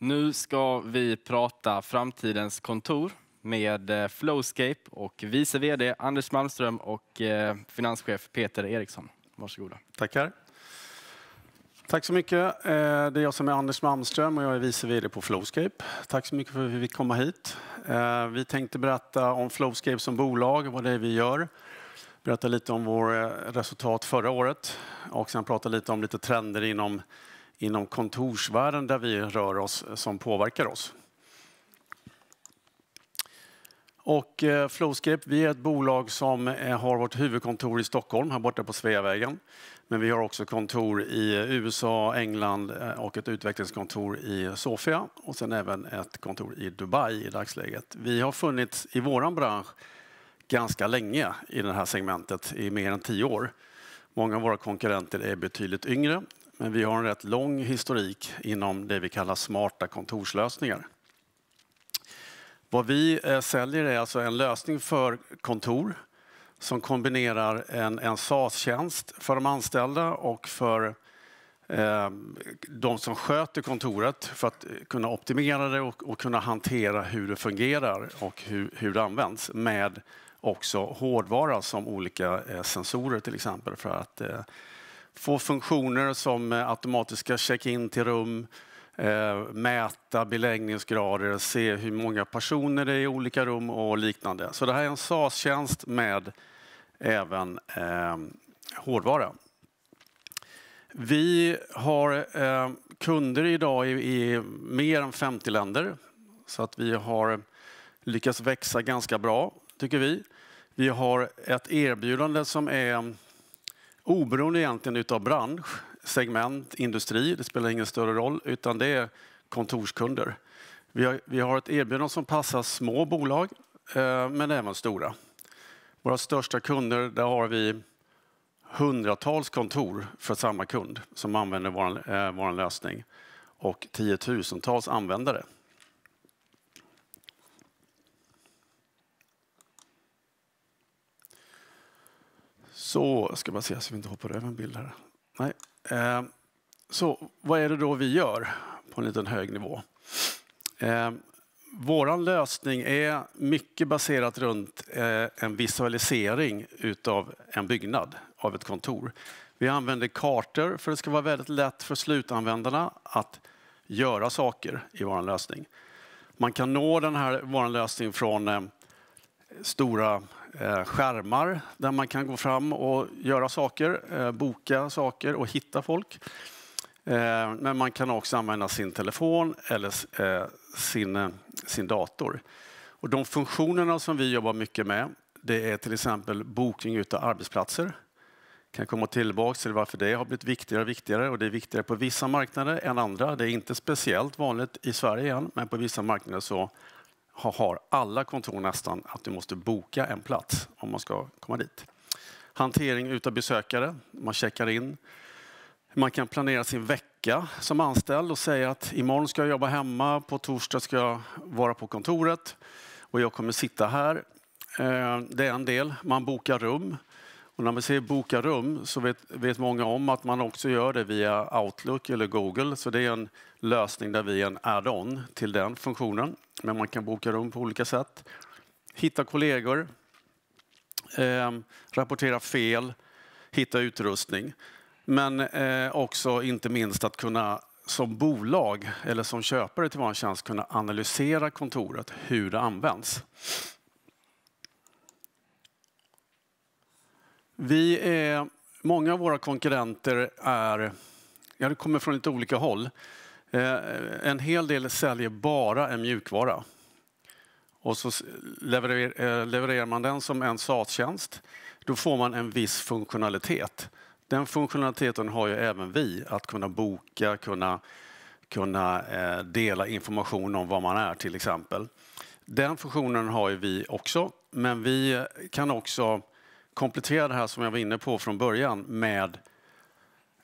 Nu ska vi prata framtidens kontor med eh, Flowscape och vice VD Anders Malmström och eh, finanschef Peter Eriksson. Varsågoda. Tackar. Tack så mycket. Eh, det är jag som är Anders Malmström och jag är vice VD på Flowscape. Tack så mycket för att vi fick komma hit. Vi tänkte berätta om Flowscape som bolag, vad det är vi gör. Berätta lite om vårt resultat förra året och sen prata lite om lite trender inom inom kontorsvärlden där vi rör oss som påverkar oss. Och eh, Flowscape, vi är ett bolag som eh, har vårt huvudkontor i Stockholm, här borta på Sveavägen. Men vi har också kontor i USA, England eh, och ett utvecklingskontor i Sofia och sen även ett kontor i Dubai i dagsläget. Vi har funnits i vår bransch ganska länge i det här segmentet, i mer än tio år. Många av våra konkurrenter är betydligt yngre men vi har en rätt lång historik inom det vi kallar smarta kontorslösningar. Vad vi eh, säljer är alltså en lösning för kontor som kombinerar en, en SaaS-tjänst för de anställda och för eh, de som sköter kontoret för att kunna optimera det och, och kunna hantera hur det fungerar och hur, hur det används med också hårdvara som olika eh, sensorer till exempel för att eh, få funktioner som eh, automatiska check-in till rum, eh, mäta beläggningsgrader, se hur många personer det är i olika rum och liknande. Så det här är en SaaS-tjänst med även eh, hårdvara. Vi har kunder idag i mer än 50 länder, så att vi har lyckats växa ganska bra, tycker vi. Vi har ett erbjudande som är oberoende egentligen utav bransch, segment, industri, det spelar ingen större roll, utan det är kontorskunder. Vi har, vi har ett erbjudande som passar små bolag, eh, men även stora. Våra största kunder, där har vi hundratals kontor för samma kund som använder vår, eh, vår lösning och tiotusentals användare. Så ska bara se så vi inte hoppar över en bild här. Nej. Eh, så vad är det då vi gör på en liten hög nivå? Eh, vår lösning är mycket baserat runt eh, en visualisering utav en byggnad, av ett kontor. Vi använder kartor för det ska vara väldigt lätt för slutanvändarna att göra saker i vår lösning. Man kan nå den här vår lösning från stora Eh, skärmar där man kan gå fram och göra saker, eh, boka saker och hitta folk. Eh, men man kan också använda sin telefon eller sin, sin dator. Och de funktionerna som vi jobbar mycket med det är till exempel bokning av arbetsplatser. Jag kan komma tillbaka till varför det har blivit viktigare och viktigare och det är viktigare på vissa marknader än andra. Det är inte speciellt vanligt i Sverige än, men på vissa marknader så har alla kontor nästan att du måste boka en plats om man ska komma dit. Hantering utav besökare, man checkar in. Man kan planera sin vecka som anställd och säga att imorgon ska jag jobba hemma, på torsdag ska jag vara på kontoret och jag kommer sitta här. Eh, det är en del. Man bokar rum. Och när man säger boka rum så vet, vet, många om att man också gör det via Outlook eller Google. Så det är en lösning där vi är en add-on till den funktionen. Men man kan boka rum på olika sätt. Hitta kollegor, eh, rapportera fel, hitta utrustning. Men eh, också, inte minst, att kunna som bolag eller som köpare till vår tjänst kunna analysera kontoret, hur det används. Vi är, många av våra konkurrenter är, ja, det kommer från lite olika håll. Eh, en hel del säljer bara en mjukvara. Och så eh, levererar man den som en SaaS-tjänst. Då får man en viss funktionalitet. Den funktionaliteten har ju även vi, att kunna boka, kunna, kunna eh, dela information om var man är till exempel. Den funktionen har ju vi också, men vi kan också komplettera det här som jag var inne på från början med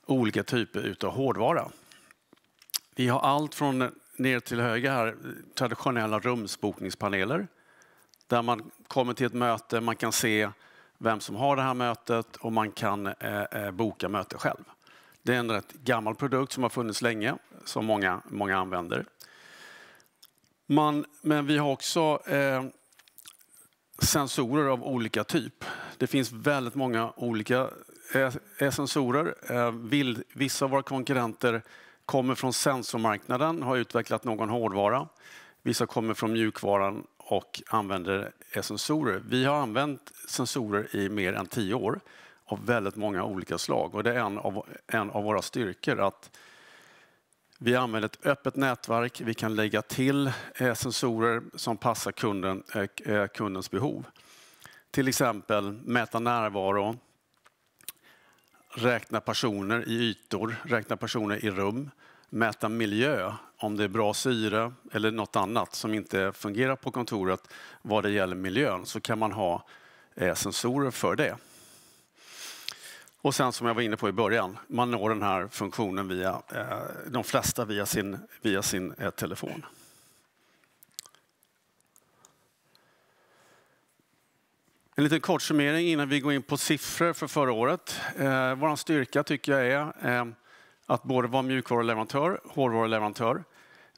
olika typer utav hårdvara. Vi har allt från ner till höger här, traditionella rumsbokningspaneler där man kommer till ett möte, man kan se vem som har det här mötet och man kan eh, eh boka möte själv. Det är en rätt gammal produkt som har funnits länge, som många, många använder. Man, men vi har också eh, sensorer av olika typ. Det finns väldigt många olika eh, eh, sensorer. Eh, vissa av våra konkurrenter kommer från sensormarknaden, har utvecklat någon hårdvara. Vissa kommer från mjukvaran och använder sensorer. Vi har använt sensorer i mer än tio år av väldigt många olika slag och det är en av, en av våra styrkor att vi använder ett öppet nätverk. Vi kan lägga till eh, sensorer som passar kunden, eh, eh, kundens behov. Till exempel mäta närvaro, räkna personer i ytor, räkna personer i rum, mäta miljö, om det är bra syre eller något annat som inte fungerar på kontoret vad det gäller miljön, så kan man ha sensorer för det. Och sen som jag var inne på i början, man når den här funktionen via, eh, de flesta via sin, via sin eh, telefon. En liten kort summering innan vi går in på siffror för förra året. Eh, Vår styrka tycker jag är eh, att både vara mjukvaruleverantör och hårdvaruleverantör.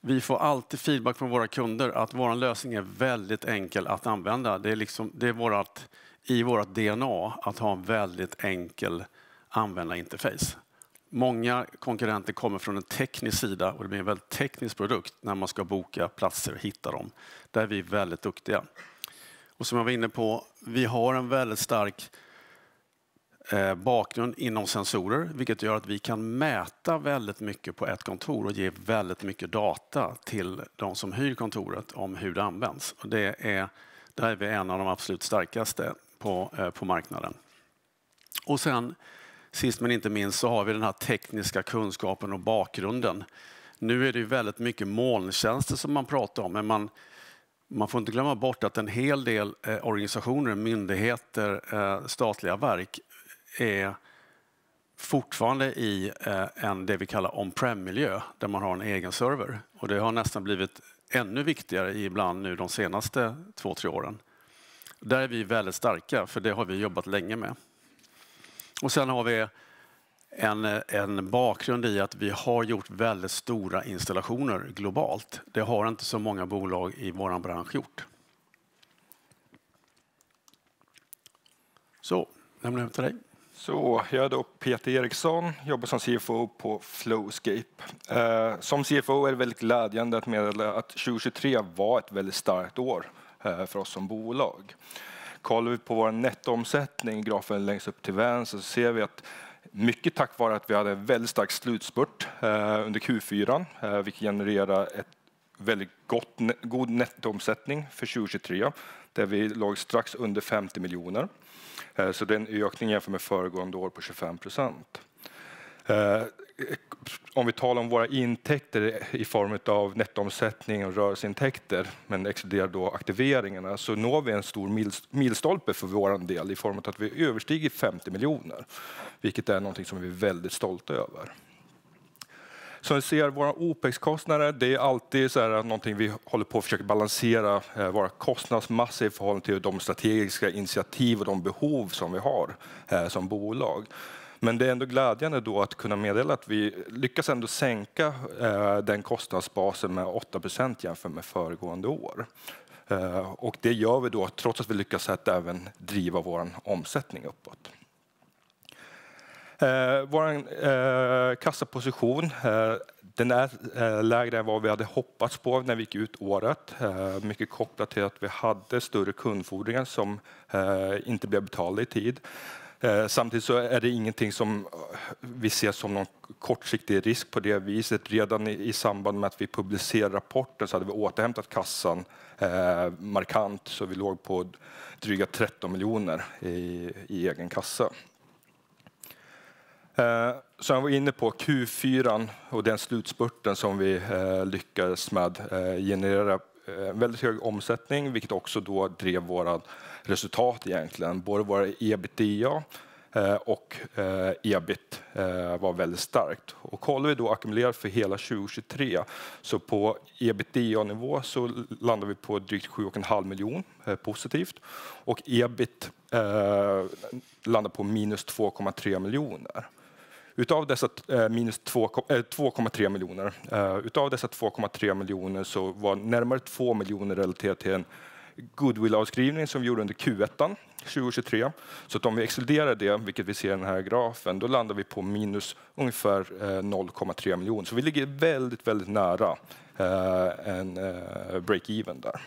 Vi får alltid feedback från våra kunder att vår lösning är väldigt enkel att använda. Det är, liksom, det är vårat, i vårt DNA att ha en väldigt enkel användarinterface. Många konkurrenter kommer från en teknisk sida och det blir en väldigt teknisk produkt när man ska boka platser och hitta dem. Där är vi väldigt duktiga. Och som jag var inne på, vi har en väldigt stark eh, bakgrund inom sensorer, vilket gör att vi kan mäta väldigt mycket på ett kontor och ge väldigt mycket data till de som hyr kontoret om hur det används. Och det är, där är vi en av de absolut starkaste på, eh, på marknaden. Och sen Sist men inte minst så har vi den här tekniska kunskapen och bakgrunden. Nu är det ju väldigt mycket molntjänster som man pratar om, men man, man får inte glömma bort att en hel del eh, organisationer, myndigheter, eh, statliga verk är fortfarande i eh, en det vi kallar on-prem-miljö där man har en egen server. Och det har nästan blivit ännu viktigare ibland nu de senaste två, tre åren. Där är vi väldigt starka, för det har vi jobbat länge med. Och sen har vi en, en, bakgrund i att vi har gjort väldigt stora installationer globalt. Det har inte så många bolag i vår bransch gjort. Så, lämnar över till dig. Så, jag är då Peter Eriksson, jobbar som CFO på Flowscape. Eh, som CFO är det väldigt glädjande att meddela att 2023 var ett väldigt starkt år eh, för oss som bolag. Kollar vi på vår nettoomsättning, grafen längst upp till vänster, så ser vi att mycket tack vare att vi hade en väldigt stark slutspurt eh, under Q4, eh, vilket genererade ett väldigt gott, god nettoomsättning för 2023, där vi låg strax under 50 miljoner. Eh, så det är en ökning jämfört med föregående år på 25 procent om vi talar om våra intäkter i form av nettoomsättning och rörelseintäkter, men exkluderar då aktiveringarna, så når vi en stor milstolpe för vår del i form av att vi överstiger 50 miljoner, vilket är någonting som vi är väldigt stolta över. Som ni ser, våra OPEX-kostnader, det är alltid så här någonting vi håller på att försöka balansera eh, våra kostnadsmassor i förhållande till de strategiska initiativ och de behov som vi har eh, som bolag. Men det är ändå glädjande då att kunna meddela att vi lyckas ändå sänka eh, den kostnadsbasen med 8 jämfört med föregående år. Eh, och det gör vi då trots att vi lyckas även driva vår omsättning uppåt. Eh, vår kassaposition den är lägre än vad vi hade hoppats på när vi gick ut året. mycket kopplat till att vi hade större kundfordringar som inte blev betalda i tid. Eh, samtidigt så är det ingenting som eh, vi ser som någon kortsiktig risk på det viset. Redan i samband med att vi publicerade rapporten så hade vi återhämtat kassan eh, markant så vi låg på dryga 13 miljoner i, i egen kassa. Eh, som jag var inne på, Q4 och den slutspurten som vi eh, lyckades med eh, generera Eh, väldigt hög omsättning, vilket också då drev våra resultat egentligen. Både våra EBITDA eh, och eh, ebit var väldigt starkt. Och kollar vi då ackumulerat för hela 2023, så på ebitda-nivå så landar vi på drygt 7,5 miljoner positivt och ebit landar på minus 2,3 miljoner. Utav dessa eh, minus 2,3 eh, miljoner, eh, utav dessa 2,3 miljoner så var närmare 2 miljoner relaterat till en goodwill-avskrivning som vi gjorde under Q1 2023. Så att om vi exkluderar det, vilket vi ser i den här grafen, då landar vi på minus ungefär 0,3 miljoner. Så vi ligger väldigt, väldigt nära en break-even där.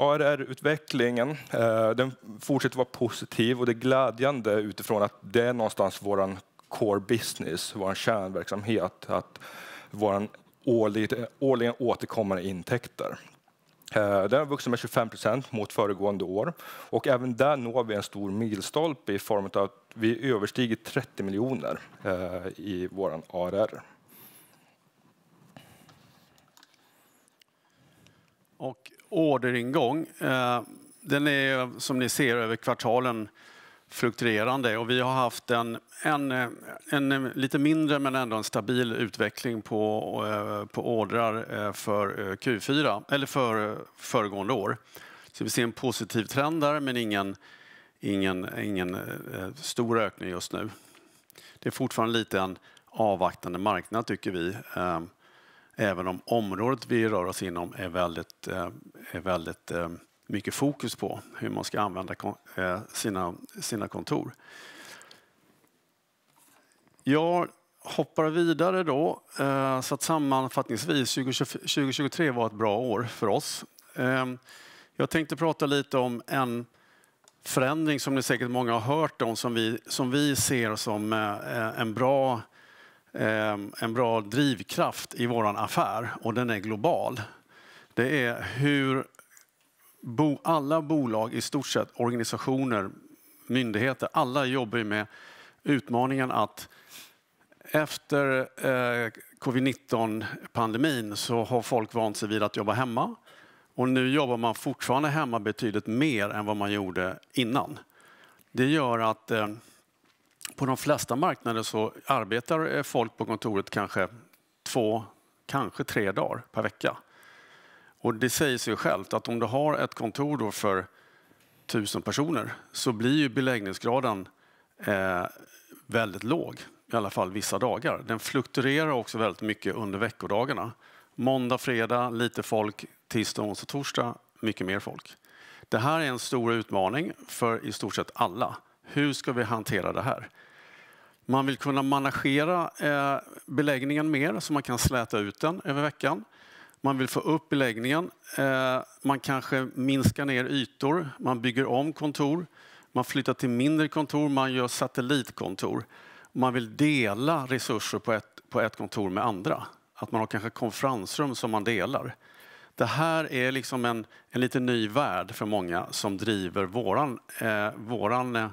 ARR-utvecklingen eh, den fortsätter vara positiv och det är glädjande utifrån att det är någonstans vår core business, vår kärnverksamhet, att vår årligen återkommande intäkter. Eh, den har vuxit med 25% mot föregående år och även där når vi en stor milstolpe i form av att vi överstiger 30 miljoner eh, i vår ARR. Och orderingång. Eh, den är som ni ser över kvartalen fluktuerande och vi har haft en, en, en lite mindre men ändå en stabil utveckling på, eh, på ordrar eh, för Q4, eller för föregående år. Så vi ser en positiv trend där men ingen, ingen, ingen stor ökning just nu. Det är fortfarande lite en avvaktande marknad tycker vi även om området vi rör oss inom är väldigt, eh, är väldigt eh, mycket fokus på hur man ska använda eh, sina, sina kontor. Jag hoppar vidare då. Så att sammanfattningsvis, 2023 var ett bra år för oss. Ehm, jag tänkte prata lite om en förändring som ni säkert många har hört om som vi, som vi ser som en bra Ehm, en bra drivkraft i vår affär och den är global. Det är hur bo, alla bolag, i stort sett organisationer, myndigheter, alla jobbar med utmaningen att efter eh, covid-19-pandemin så har folk vant sig vid att jobba hemma. Och nu jobbar man fortfarande hemma betydligt mer än vad man gjorde innan. Det gör att eh, på de flesta marknader så arbetar eh, folk på kontoret kanske två, kanske tre dagar per vecka. Och det säger sig självt att om du har ett kontor då för tusen personer så blir ju beläggningsgraden eh, väldigt låg, i alla fall vissa dagar. Den fluktuerar också väldigt mycket under veckodagarna. Måndag, fredag, lite folk. Tisdag, onsdag, torsdag, mycket mer folk. Det här är en stor utmaning för i stort sett alla. Hur ska vi hantera det här? Man vill kunna managera eh, beläggningen mer så man kan släta ut den över veckan. Man vill få upp beläggningen. Eh, man kanske minskar ner ytor. Man bygger om kontor. Man flyttar till mindre kontor. Man gör satellitkontor. Man vill dela resurser på ett, på ett kontor med andra. Att man har kanske konferensrum som man delar. Det här är liksom en, en lite ny värld för många som driver våran, eh, våran eh,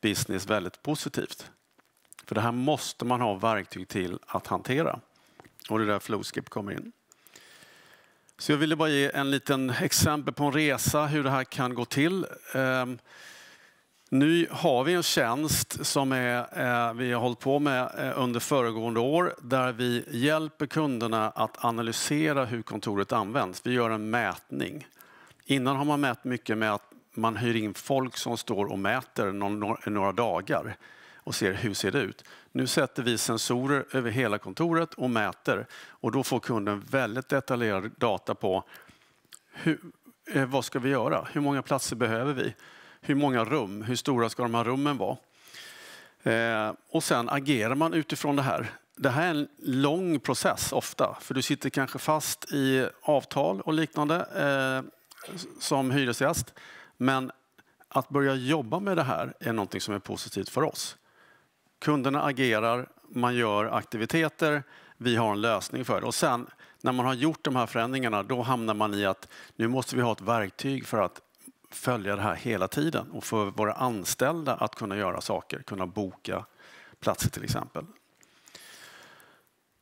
business väldigt positivt. För det här måste man ha verktyg till att hantera. Och det är där Flowskip kommer in. Så jag ville bara ge en liten exempel på en resa hur det här kan gå till. Ehm, nu har vi en tjänst som är, eh, vi har hållit på med eh, under föregående år där vi hjälper kunderna att analysera hur kontoret används. Vi gör en mätning. Innan har man mätt mycket med att man hyr in folk som står och mäter några dagar och ser hur ser det ut. Nu sätter vi sensorer över hela kontoret och mäter och då får kunden väldigt detaljerad data på hur, eh, vad ska vi göra? Hur många platser behöver vi? Hur många rum? Hur stora ska de här rummen vara? Eh, och sen agerar man utifrån det här. Det här är en lång process ofta, för du sitter kanske fast i avtal och liknande eh, som hyresgäst. Men att börja jobba med det här är någonting som är positivt för oss. Kunderna agerar, man gör aktiviteter, vi har en lösning för det. Och sen när man har gjort de här förändringarna, då hamnar man i att nu måste vi ha ett verktyg för att följa det här hela tiden och för våra anställda att kunna göra saker, kunna boka platser till exempel.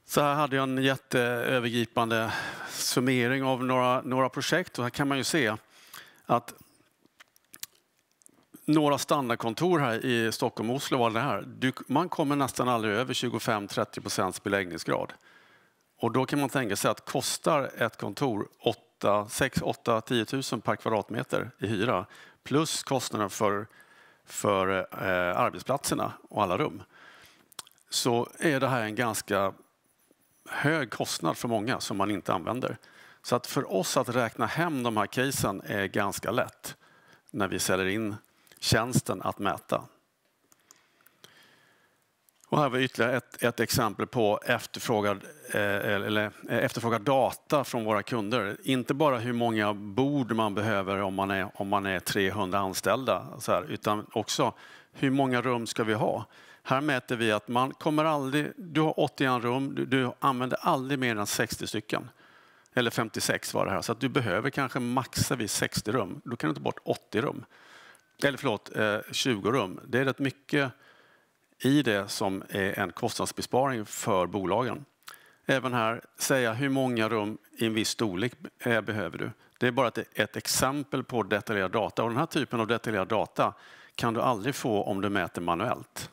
Så här hade jag en jätteövergripande summering av några, några projekt och här kan man ju se att några standardkontor här i Stockholm och Oslo var det här. Du, man kommer nästan aldrig över 25-30 procents beläggningsgrad. Och då kan man tänka sig att kostar ett kontor 8, 6, 8, 10 000 per kvadratmeter i hyra plus kostnaden för, för eh, arbetsplatserna och alla rum så är det här en ganska hög kostnad för många som man inte använder. Så att för oss att räkna hem de här casen är ganska lätt när vi säljer in tjänsten att mäta. Och här har vi ytterligare ett, ett exempel på efterfrågad, eh, eller, eh, efterfrågad data från våra kunder. Inte bara hur många bord man behöver om man är, om man är 300 anställda, så här, utan också hur många rum ska vi ha? Här mäter vi att man kommer aldrig, du har 81 rum, du, du använder aldrig mer än 60 stycken. Eller 56 var det här, så att du behöver kanske maxa vid 60 rum. Då kan du ta bort 80 rum eller förlåt, 20 eh, rum. Det är rätt mycket i det som är en kostnadsbesparing för bolagen. Även här, säga hur många rum i en viss storlek eh, behöver du? Det är bara ett exempel på detaljerad data och den här typen av detaljerad data kan du aldrig få om du mäter manuellt.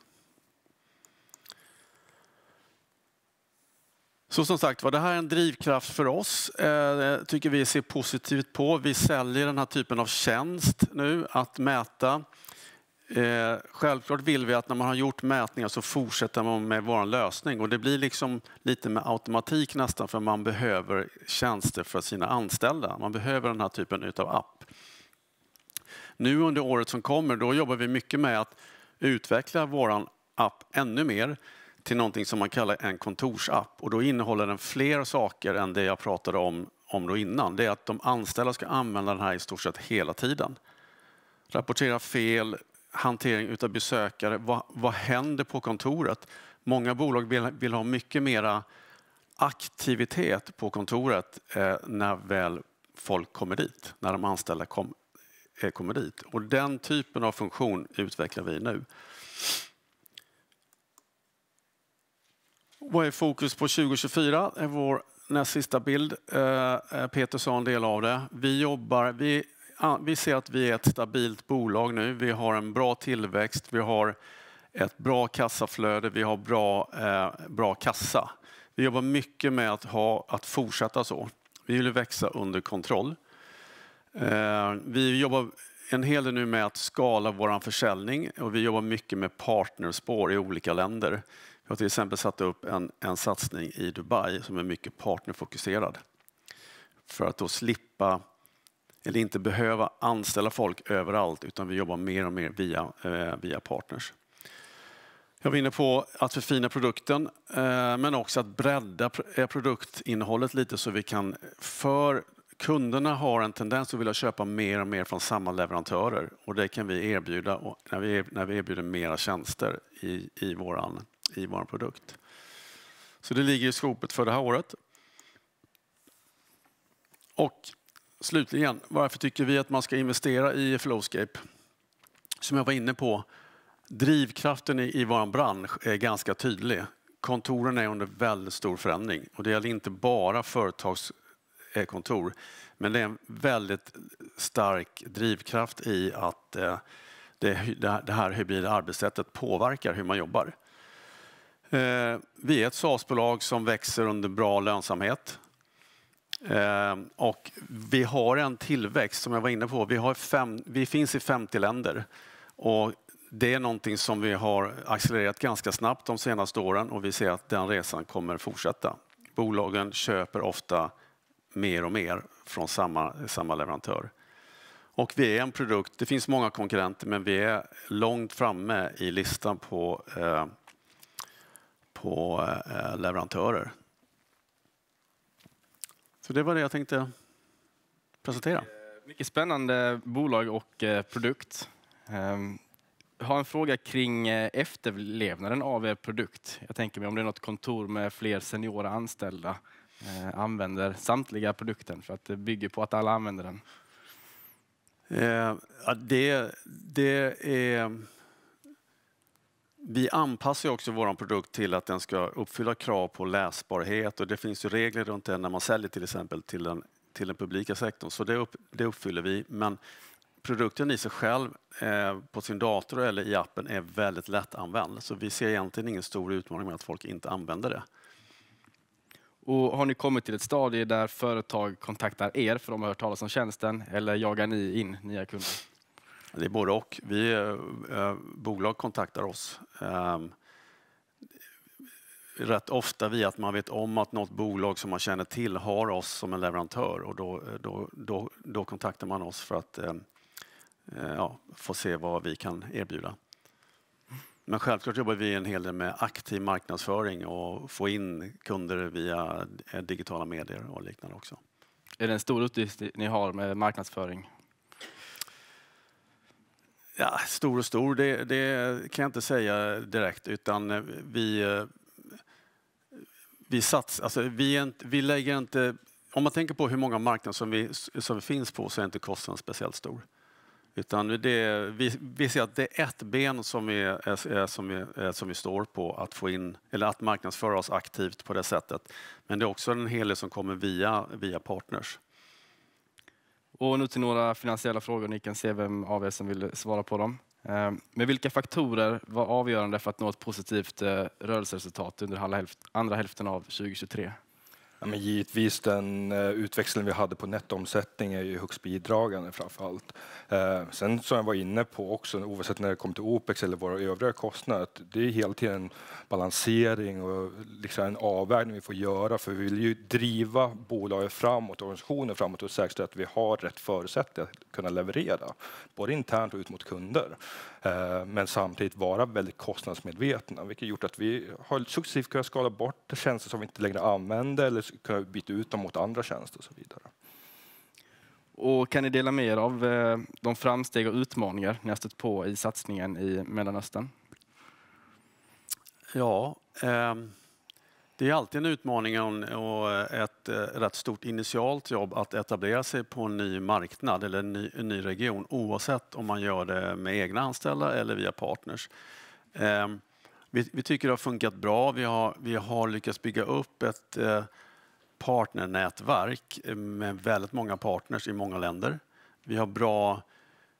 Så som sagt var, det här är en drivkraft för oss. Eh, det tycker vi ser positivt på. Vi säljer den här typen av tjänst nu, att mäta. Eh, självklart vill vi att när man har gjort mätningar så fortsätter man med vår lösning och det blir liksom lite med automatik nästan för man behöver tjänster för sina anställda. Man behöver den här typen av app. Nu under året som kommer då jobbar vi mycket med att utveckla vår app ännu mer till någonting som man kallar en kontorsapp och då innehåller den fler saker än det jag pratade om, om då innan. Det är att de anställda ska använda den här i stort sett hela tiden. Rapportera fel, hantering av besökare, vad, vad händer på kontoret? Många bolag vill, vill ha mycket mera aktivitet på kontoret eh, när väl folk kommer dit, när de anställda kom, eh, kommer dit. Och den typen av funktion utvecklar vi nu. Vad är fokus på 2024? Det är vår näst sista bild. Eh, eh, Peter sa en del av det. Vi jobbar, vi, vi ser att vi är ett stabilt bolag nu. Vi har en bra tillväxt, vi har ett bra kassaflöde, vi har bra, eh, bra kassa. Vi jobbar mycket med att, ha, att fortsätta så. Vi vill växa under kontroll. Vi jobbar en hel del nu med att skala vår försäljning och vi jobbar mycket med partnerspår i olika länder. Jag har till exempel satt upp en, en satsning i Dubai som är mycket partnerfokuserad. För att då slippa, eller inte behöva anställa folk överallt, utan vi jobbar mer och mer via, eh, via partners. Jag var inne på att förfina produkten, eh, men också att bredda eh, produktinnehållet lite så vi kan, för kunderna har en tendens att vilja köpa mer och mer från samma leverantörer och det kan vi erbjuda när vi, när vi erbjuder mera tjänster i, i våran i vår produkt. Så det ligger i skopet för det här året. Och slutligen, varför tycker vi att man ska investera i Flowscape? Som jag var inne på, drivkraften i, vår bransch är ganska tydlig. Kontoren är under väldigt stor förändring och det gäller inte bara företagskontor, eh, men det är en väldigt stark drivkraft i att eh, det här hybrida arbetssättet påverkar hur man jobbar. Eh, vi är ett SaaS-bolag som växer under bra lönsamhet. Eh, och vi har en tillväxt, som jag var inne på. Vi har fem, vi finns i 50 länder och det är någonting som vi har accelererat ganska snabbt de senaste åren och vi ser att den resan kommer fortsätta. Bolagen köper ofta mer och mer från samma, samma leverantör. Och vi är en produkt, det finns många konkurrenter, men vi är långt framme i listan på eh, på eh, leverantörer. Så det var det jag tänkte presentera. Mycket spännande bolag och eh, produkt. Jag ehm, har en fråga kring eh, efterlevnaden av er produkt. Jag tänker mig om det är något kontor med fler seniora anställda använder samtliga produkten för att det bygger på att alla använder den. Ja, det, det är vi anpassar också vår produkt till att den ska uppfylla krav på läsbarhet och det finns ju regler runt det när man säljer till exempel till den, till den publika sektorn. Så det, upp, det uppfyller vi. Men produkten i sig själv eh, på sin dator eller i appen är väldigt lättanvänd. Så vi ser egentligen ingen stor utmaning med att folk inte använder det. Och har ni kommit till ett stadie där företag kontaktar er för de har hört talas om tjänsten eller jagar ni in nya kunder? Det är både och. Vi, eh, eh bolag kontaktar oss eh, rätt ofta via att man vet om att något bolag som man känner till har oss som en leverantör och då, eh, då, då, då kontaktar man oss för att ehm, eh, ja, få se vad vi kan erbjuda. Men självklart jobbar vi en hel del med aktiv marknadsföring och få in kunder via eh, digitala medier och liknande också. Är det en stor uppgift ni har med marknadsföring? Ja, stor och stor, det, det, kan jag inte säga direkt, utan eh, vi... Eh, vi, sats, alltså vi, inte, vi lägger inte... Om man tänker på hur många marknader som vi, som vi finns på så är inte kostnaden speciellt stor. Utan det, vi, vi ser att det är ett ben som vi, är, som, vi, som vi står på att få in, eller att marknadsföra oss aktivt på det sättet. Men det är också en hel del som kommer via, via partners. Och nu till några finansiella frågor. Ni kan se vem av er som vill svara på dem. Ehm, Men vilka faktorer var avgörande för att nå ett positivt eh, rörelseresultat under andra hälften av 2023? Ja, men givetvis den eh, utväxling vi hade på nettoomsättning är ju högst bidragande framför allt. Eh, sen som jag var inne på också, oavsett när det kommer till OPEX eller våra övriga kostnader, det är hela tiden en balansering och liksom en avvägning vi får göra för vi vill ju driva bolaget framåt, organisationen framåt och säkerställa att vi har rätt förutsättningar kunna leverera, både internt och ut mot kunder. Eh, men samtidigt vara väldigt kostnadsmedvetna, vilket gjort att vi har successivt kunnat skala bort tjänster som vi inte längre använder eller kunnat byta ut dem mot andra tjänster och så vidare. Och kan ni dela med er av eh, de framsteg och utmaningar ni har stött på i satsningen i Mellanöstern? Ja, ehm. Det är alltid en utmaning och eh, ett eh, rätt stort initialt jobb att etablera sig på en ny marknad eller en ny, en ny region oavsett om man gör det med egna anställda eller via partners. Ehm, vi, vi tycker det har funkat bra. Vi har, vi har lyckats bygga upp ett eh, partnernätverk med väldigt många partners i många länder. Vi har bra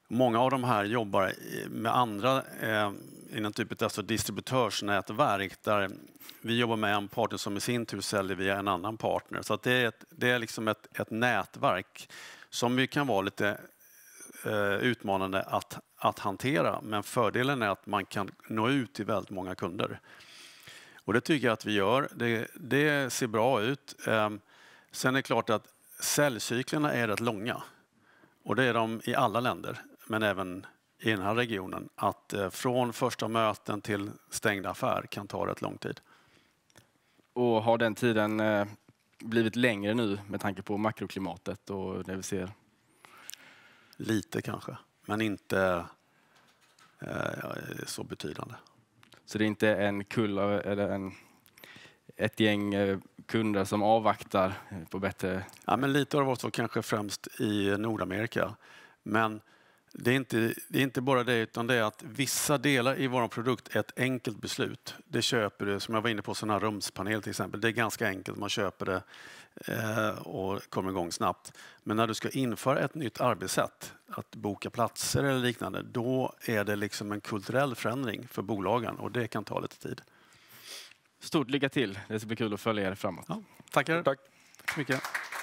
Många av de här jobbar med andra ehm, inom typ ett alltså distributörsnätverk där vi jobbar med en partner som i sin tur säljer via en annan partner. Så det är, ett, det är liksom ett, ett nätverk som ju kan vara lite eh, utmanande att, att hantera. Men fördelen är att man kan nå ut till väldigt många kunder. Och det tycker jag att vi gör. Det, det ser bra ut. Eh, sen är det klart att säljcyklerna är rätt långa. Och det är de i alla länder, men även i den här regionen att eh, från första möten till stängd affär kan ta rätt lång tid. Och har den tiden eh, blivit längre nu med tanke på makroklimatet och det vi ser? Lite kanske, men inte eh, så betydande. Så det är inte en kull eller en, ett gäng kunder som avvaktar på bättre... Ja, men lite har det varit så, kanske främst i Nordamerika. Men det är, inte, det är inte bara det, utan det är att vissa delar i vår produkt är ett enkelt beslut. Det köper du, som jag var inne på, sådana här rumspanel till exempel. Det är ganska enkelt, man köper det eh, och kommer igång snabbt. Men när du ska införa ett nytt arbetssätt, att boka platser eller liknande, då är det liksom en kulturell förändring för bolagen och det kan ta lite tid. Stort lycka till! Det ska bli kul att följa er framåt. Ja, tackar! Tack så mycket!